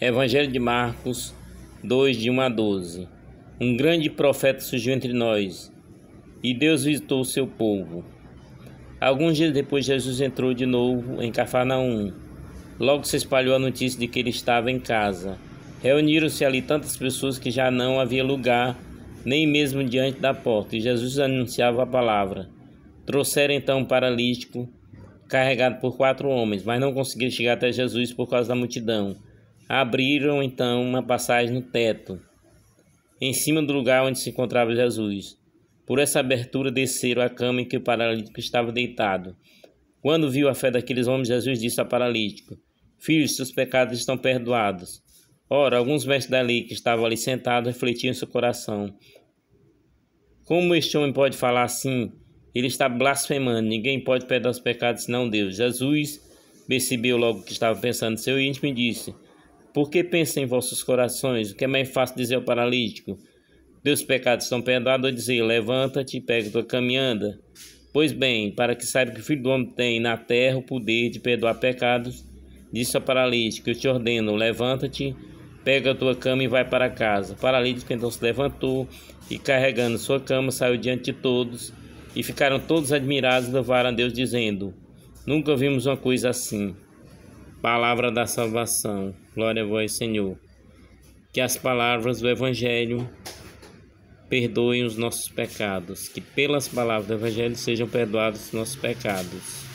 Evangelho de Marcos 2, de 1 a 12. Um grande profeta surgiu entre nós, e Deus visitou o seu povo. Alguns dias depois, Jesus entrou de novo em Cafarnaum. Logo se espalhou a notícia de que ele estava em casa. Reuniram-se ali tantas pessoas que já não havia lugar, nem mesmo diante da porta, e Jesus anunciava a palavra. Trouxeram então um paralítico, carregado por quatro homens, mas não conseguiram chegar até Jesus por causa da multidão abriram então uma passagem no teto, em cima do lugar onde se encontrava Jesus. Por essa abertura desceram a cama em que o paralítico estava deitado. Quando viu a fé daqueles homens, Jesus disse ao paralítico: Filhos, seus pecados estão perdoados. Ora, alguns mestres da lei que estavam ali sentados refletiam em seu coração: Como este homem pode falar assim? Ele está blasfemando. Ninguém pode perdoar os pecados senão Deus. Jesus percebeu logo que estava pensando em seu íntimo e disse: porque pensa em vossos corações, o que é mais fácil dizer ao paralítico: Teus pecados estão perdoados, ou dizer: Levanta-te, pega tua caminhada. Pois bem, para que saiba que o filho do homem tem na terra o poder de perdoar pecados, disse ao paralítico: Eu te ordeno, levanta-te, pega a tua cama e vai para casa. O paralítico então se levantou e, carregando sua cama, saiu diante de todos e ficaram todos admirados e louvaram a Deus, dizendo: Nunca vimos uma coisa assim. Palavra da salvação, glória a vós, Senhor. Que as palavras do Evangelho perdoem os nossos pecados, que pelas palavras do Evangelho sejam perdoados os nossos pecados.